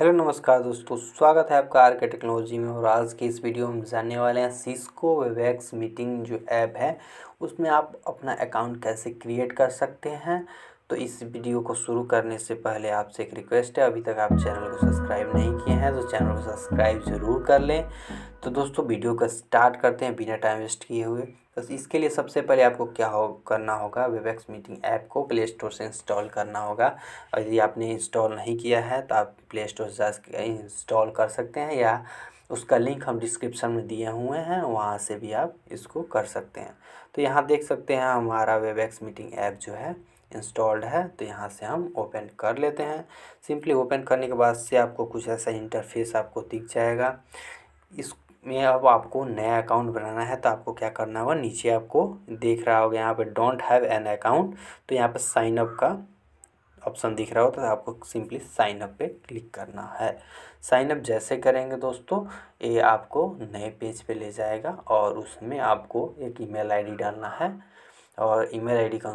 hello नमस्कार दोस्तों स्वागत है आपका आर के टेक्नोलॉजी में और आज के इस वीडियो में हम जानने वाले हैं सिस्को वेबैक्स मीटिंग जो ऐप है उसमें आप अपना अकाउंट कैसे क्रिएट कर सकते हैं तो इस वीडियो को शुरू करने से पहले आपसे एक रिक्वेस्ट है अभी तक आप चैनल को सब्सक्राइब नहीं किए हैं तो चैनल को सब्सक्राइब ज़रूर कर लें तो दोस्तों वीडियो का स्टार्ट करते हैं बिना टाइम वेस्ट किए हुए तो इसके लिए सबसे पहले आपको क्या हो करना होगा वेबएक्स मीटिंग ऐप को प्ले स्टोर से इंस्टॉल करना होगा और यदि आपने इंस्टॉल नहीं किया है तो आप प्ले स्टोर से इंस्टॉल कर सकते हैं या उसका लिंक हम डिस्क्रिप्शन में दिए हुए हैं वहाँ से भी आप इसको कर सकते हैं तो यहाँ देख सकते हैं हमारा वेबैक्स मीटिंग ऐप जो है इंस्टॉल्ड है तो यहाँ से हम ओपन कर लेते हैं सिंपली ओपन करने के बाद से आपको कुछ ऐसा इंटरफेस आपको दिख जाएगा इस में अब आपको नया अकाउंट बनाना है तो आपको क्या करना होगा नीचे आपको देख रहा होगा यहाँ पर डोंट हैव एन अकाउंट तो यहाँ पर साइन अप का ऑप्शन दिख रहा हो तो आपको सिंपली साइन अप पे क्लिक करना है साइन अप जैसे करेंगे दोस्तों ये आपको नए पेज पे ले जाएगा और उसमें आपको एक ईमेल आईडी डालना है और ईमेल आईडी का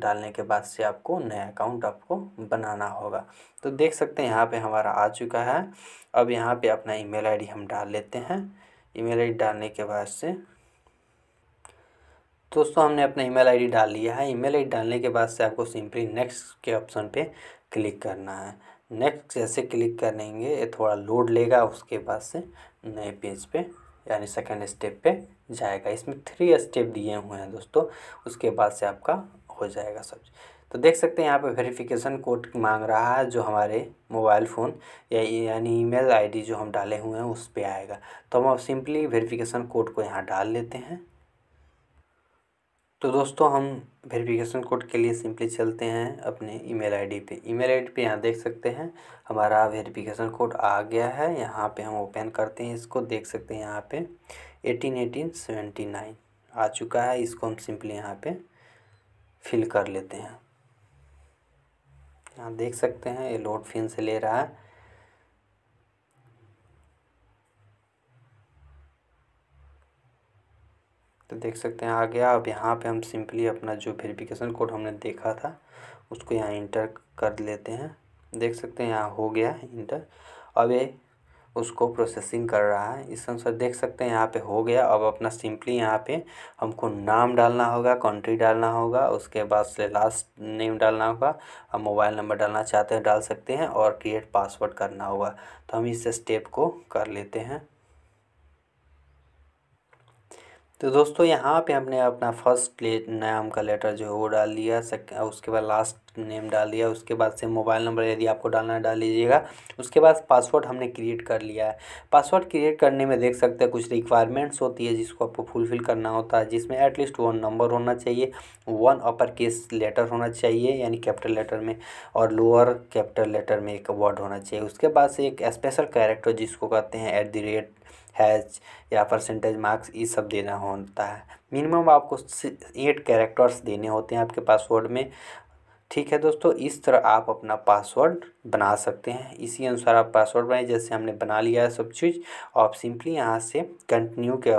डालने के बाद से आपको नया अकाउंट आपको बनाना होगा तो देख सकते हैं यहाँ पे हमारा आ चुका है अब यहाँ पे अपना ईमेल आईडी हम डाल लेते हैं ईमेल आईडी डालने के बाद से दोस्तों हमने अपना ईमेल आईडी डाल लिया है ईमेल आईडी डालने के बाद से आपको सिंपली नेक्स्ट के ऑप्शन पे क्लिक करना है नेक्स्ट जैसे क्लिक करेंगे ये थोड़ा लोड लेगा उसके बाद से नए पेज पे यानी सेकंड स्टेप पे जाएगा इसमें थ्री स्टेप दिए हुए हैं दोस्तों उसके बाद से आपका हो जाएगा सब तो देख सकते हैं यहाँ पे वेरिफिकेशन कोड मांग रहा है जो हमारे मोबाइल फ़ोन या यानी ईमेल आईडी जो हम डाले हुए हैं उस पर आएगा तो हम अब सिंपली वेरिफिकेशन कोड को यहाँ डाल लेते हैं तो दोस्तों हम वेरिफिकेशन कोड के लिए सिंपली चलते हैं अपने ईमेल आईडी पे ईमेल आईडी पे यहाँ देख सकते हैं हमारा वेरिफिकेशन कोड आ गया है यहाँ पे हम ओपन करते हैं इसको देख सकते हैं यहाँ पे एटीन एटीन सेवेंटी नाइन आ चुका है इसको हम सिंपली यहाँ पे फिल कर लेते हैं यहाँ देख सकते हैं ये लोड फिन से ले रहा है तो देख सकते हैं आ गया अब यहाँ पे हम सिंपली अपना जो वेरिफिकेशन कोड हमने देखा था उसको यहाँ इंटर कर लेते हैं देख सकते हैं यहाँ हो गया इंटर अब ये उसको प्रोसेसिंग कर रहा है इस अनुसार देख सकते हैं यहाँ पे हो गया अब अपना सिंपली यहाँ पे हमको नाम डालना होगा कंट्री डालना होगा उसके बाद से लास्ट नेम डालना होगा हम मोबाइल नंबर डालना चाहते हैं डाल सकते हैं और क्रिएट पासवर्ड करना होगा तो हम इस स्टेप को कर लेते हैं तो दोस्तों यहाँ पे हमने अपना फर्स्ट नाम का लेटर जो है वो डाल दिया उसके बाद लास्ट नेम डाल दिया उसके बाद से मोबाइल नंबर यदि आपको डालना है डाल लीजिएगा उसके बाद पासवर्ड हमने क्रिएट कर लिया है पासवर्ड क्रिएट करने में देख सकते हैं कुछ रिक्वायरमेंट्स होती है जिसको आपको फुलफ़िल करना होता है जिसमें एटलीस्ट वन नंबर होना चाहिए वन अपर केस लेटर होना चाहिए यानी कैपिटल लेटर में और लोअर कैपिटल लेटर में एक वर्ड होना चाहिए उसके बाद से एक स्पेशल कैरेक्टर जिसको कहते हैं एट द रेट हैज या परसेंटेज मार्क्स ये सब देना होता है मिनिमम आपको एट कैरेक्टर्स देने होते हैं आपके पासवर्ड में ठीक है दोस्तों इस तरह आप अपना पासवर्ड बना सकते हैं इसी अनुसार आप पासवर्ड बनाए जैसे हमने बना लिया है सब चीज़ आप सिंपली यहाँ से कंटिन्यू के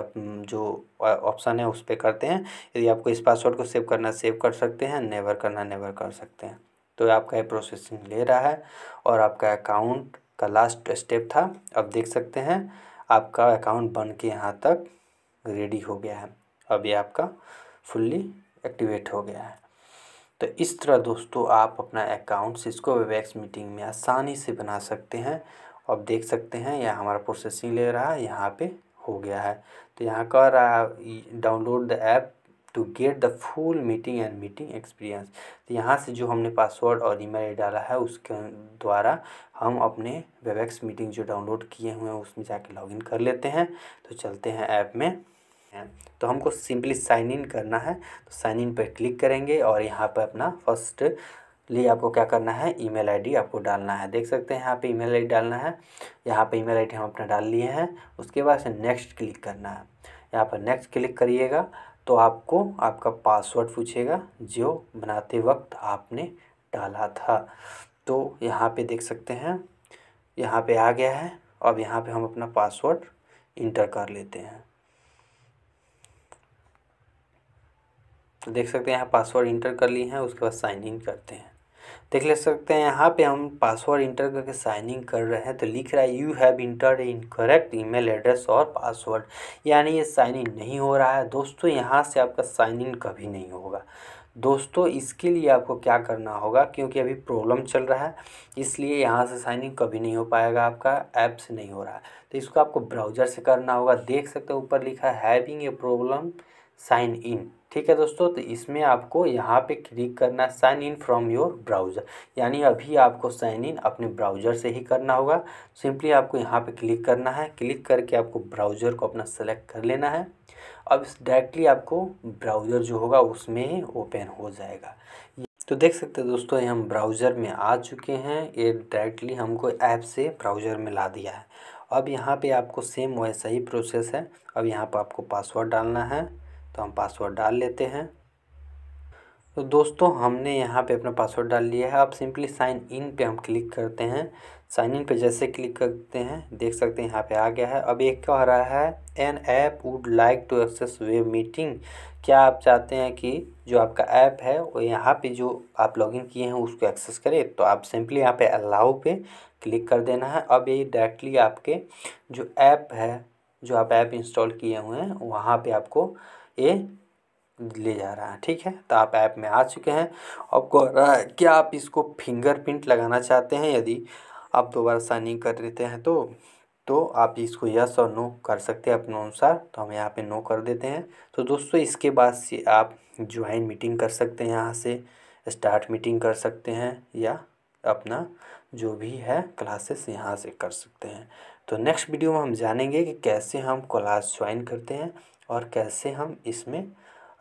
जो ऑप्शन है उस पर करते हैं यदि आपको इस पासवर्ड को सेव करना सेव कर सकते हैं नेवर करना नेवर कर सकते हैं तो आपका ये प्रोसेसिंग ले रहा है और आपका अकाउंट का लास्ट स्टेप था अब देख सकते हैं आपका अकाउंट बन के यहाँ तक रेडी हो गया है अब ये आपका फुल्ली एक्टिवेट हो गया है तो इस तरह दोस्तों आप अपना अकाउंट सिस्को वेबैक्स मीटिंग में आसानी से बना सकते हैं अब देख सकते हैं यह हमारा प्रोसेसिंग ले रहा है यहाँ पे हो गया है तो यहाँ कह रहा download the app to get the full meeting and meeting experience तो यहाँ से जो हमने पासवर्ड और ईमेल डाला है उसके द्वारा हम अपने वेब मीटिंग जो डाउनलोड किए हुए हैं उसमें जाके लॉगिन कर लेते हैं तो चलते हैं ऐप में तो हमको सिंपली साइन इन करना है तो साइन इन पर क्लिक करेंगे और यहाँ पर अपना फर्स्ट लिए आपको क्या करना है ईमेल आईडी आपको डालना है देख सकते हैं यहाँ पे ईमेल आईडी डालना है यहाँ पे ईमेल आईडी हम अपना डाल लिए हैं उसके बाद से नेक्स्ट क्लिक करना है यहाँ पर नेक्स्ट क्लिक करिएगा तो आपको आपका पासवर्ड पूछेगा जो बनाते वक्त आपने डाला था तो यहाँ पर देख सकते हैं यहाँ पर आ गया है अब यहाँ पर हम अपना पासवर्ड इंटर कर लेते हैं तो देख सकते हैं यहाँ पासवर्ड इंटर कर लिए हैं उसके बाद साइन इन करते हैं देख ले सकते हैं यहाँ पे हम पासवर्ड इंटर करके साइन इन कर रहे हैं तो लिख रहा है you have enter in correct email address और पासवर्ड यानी ये साइन इन नहीं हो रहा है दोस्तों यहाँ से आपका साइन इन कभी नहीं होगा दोस्तों इसके लिए आपको क्या करना होगा क्योंकि अभी प्रॉब्लम चल रहा है इसलिए यहाँ से साइन इन कभी नहीं हो पाएगा आपका ऐप से नहीं हो रहा है तो इसको आपको ब्राउज़र से करना होगा देख सकते हो ऊपर लिखा having a problem sign in ठीक है दोस्तों तो इसमें आपको यहाँ पे क्लिक करना है sign in from your browser यानी अभी आपको साइन इन अपने ब्राउज़र से ही करना होगा सिंपली आपको यहाँ पे क्लिक करना है क्लिक करके आपको ब्राउज़र को अपना सेलेक्ट कर लेना है अब डायरेक्टली आपको ब्राउज़र जो होगा उसमें ओपन हो जाएगा तो देख सकते हैं दोस्तों हम ब्राउज़र में आ चुके हैं ये डायरेक्टली हमको ऐप से ब्राउज़र में ला दिया है अब यहाँ पे आपको सेम वैसा ही प्रोसेस है अब यहाँ पर आपको पासवर्ड डालना है तो हम पासवर्ड डाल लेते हैं तो दोस्तों हमने यहाँ पे अपना पासवर्ड डाल लिया है अब सिंपली साइन इन पे हम क्लिक करते हैं साइन इन पे जैसे क्लिक करते हैं देख सकते हैं यहाँ पे आ गया है अब एक कह रहा है an app would like to access web meeting क्या आप चाहते हैं कि जो आपका ऐप है वो यहाँ पे जो आप लॉगिन किए हैं उसको एक्सेस करें तो आप सिंपली यहाँ पे अलाउ पे क्लिक कर देना है अब ये डायरेक्टली आपके जो ऐप है जो आप ऐप इंस्टॉल किए हुए हैं वहाँ पर आपको ये ले जा रहा है ठीक है तो आप ऐप में आ चुके हैं अब रहा है क्या आप इसको फिंगरप्रिंट लगाना चाहते हैं यदि आप दोबारा साइनिंग कर देते हैं तो तो आप इसको यस और नो कर सकते हैं अपने अनुसार तो हम यहाँ पे नो कर देते हैं तो दोस्तों इसके बाद से आप ज्वाइन मीटिंग कर सकते हैं यहाँ से स्टार्ट मीटिंग कर सकते हैं या अपना जो भी है क्लासेस यहाँ से कर सकते हैं तो नेक्स्ट वीडियो में हम जानेंगे कि कैसे हम क्लास ज्वाइन करते हैं और कैसे हम इसमें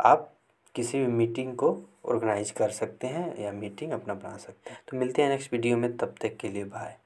आप किसी भी मीटिंग को ऑर्गेनाइज कर सकते हैं या मीटिंग अपना बना सकते हैं तो मिलते हैं नेक्स्ट वीडियो में तब तक के लिए बाय